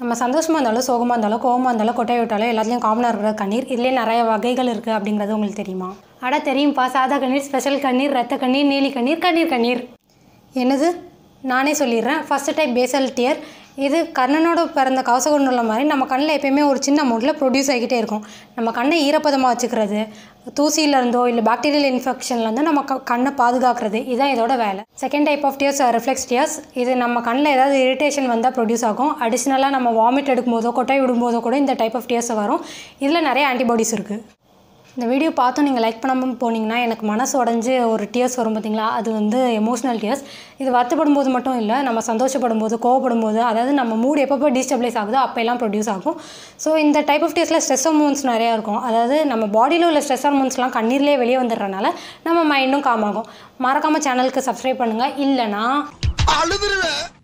நம்ம சந்தோஷமாக இருந்தாலும் சோகமாக இருந்தாலும் கோபமாக இருந்தாலும் கொட்டை விட்டாலும் எல்லாத்துலேயும் காமனாக இருக்கிற கண்ணீர் இதுலேயே நிறைய வகைகள் இருக்குது அப்படிங்கிறது உங்களுக்கு தெரியுமா அட தெரியும்ப்பா சாதா கண்ணீர் ஸ்பெஷல் கண்ணீர் ரத்த கண்ணீர் நீலி கண்ணீர் கண்ணீர் கண்ணீர் என்னது நானே சொல்லிடுறேன் ஃபஸ்ட்டு டைம் பேசல் டியர் இது கண்ணனோட பிறந்த கவசகுண்டலம் மாதிரி நம்ம கண்ணில் எப்பயுமே ஒரு சின்ன அமௌண்ட்டில் ப்ரொடியூஸ் ஆகிக்கிட்டே இருக்கும் நம்ம கண்ணை ஈரப்பதமாக வச்சுக்கிறது தூசியிலேருந்தோ இல்லை பாக்டீரியல் இன்ஃபெக்ஷன்லேருந்தோ நம்ம க கண்ணை பாதுகாக்கிறது இதுதான் இதோட வேலை second type of tears reflex tears இது நம்ம கண்ணில் ஏதாவது இரிட்டேஷன் வந்தால் ப்ரொடியூஸ் ஆகும் அடிஷ்னலாக நம்ம வாமிட் எடுக்கும்போதோ கொட்டை விடும்போதோ கூட இந்த டைப் ஆஃப் டியர்ஸ் வரும் இதில் நிறைய ஆன்டிபாடிஸ் இருக்குது இந்த வீடியோ பார்த்தோம் நீங்கள் லைக் பண்ணாமல் போனீங்கன்னா எனக்கு மனசு உடஞ்சி ஒரு டியர்ஸ் வரும் பார்த்தீங்களா அது வந்து எமோஷ்னல் டியர்ஸ் இது வருத்தப்படும் போது மட்டும் இல்லை நம்ம சந்தோஷப்படும் போது கோவப்படும் போது அதாவது நம்ம மூடு எப்பப்போ டிஸ்டபிளைஸ் ஆகுதோ அப்போல்லாம் ப்ரொடியூஸ் ஆகும் ஸோ இந்த டைப் ஆஃப் டியர்ஸில் ஸ்ட்ரெஸ் ஹார்மோன்ஸ் நிறையா இருக்கும் அதாவது நம்ம பாடியில் உள்ள ஸ்ட்ரெஸ் ஹார்மோன்ஸ்லாம் கண்ணீர்லேயே வெளியே வந்துடுறனால நம்ம மைண்டும் காமாகும் மறக்காமல் சேனலுக்கு சப்ஸ்கிரைப் பண்ணுங்கள் இல்லைனா